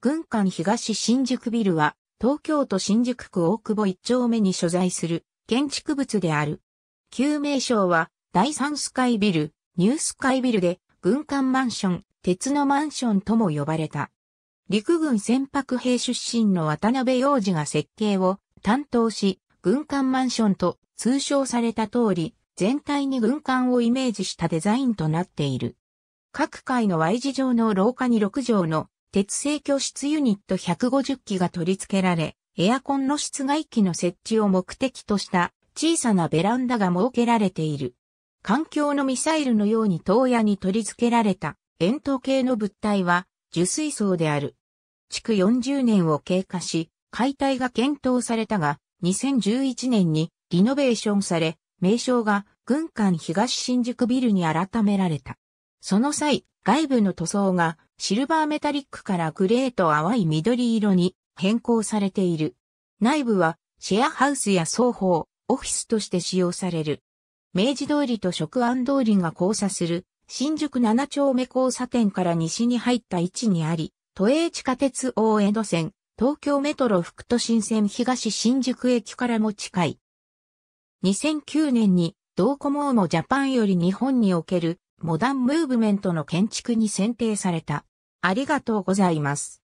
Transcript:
軍艦東新宿ビルは、東京都新宿区大久保一丁目に所在する建築物である。旧名称は、第三スカイビル、ニュースカイビルで、軍艦マンション、鉄のマンションとも呼ばれた。陸軍船舶兵出身の渡辺洋二が設計を担当し、軍艦マンションと通称された通り、全体に軍艦をイメージしたデザインとなっている。各階の Y 字状の廊下に6畳の鉄製居室ユニット150機が取り付けられ、エアコンの室外機の設置を目的とした小さなベランダが設けられている。環境のミサイルのように東屋に取り付けられた円筒形の物体は受水槽である。築40年を経過し、解体が検討されたが、2011年にリノベーションされ、名称が軍艦東新宿ビルに改められた。その際、外部の塗装がシルバーメタリックからグレーと淡い緑色に変更されている。内部はシェアハウスや双方、オフィスとして使用される。明治通りと職安通りが交差する新宿7丁目交差点から西に入った位置にあり、都営地下鉄大江戸線、東京メトロ副都心線東新宿駅からも近い。2009年にドーコモーもジャパンより日本におけるモダンムーブメントの建築に選定された。ありがとうございます。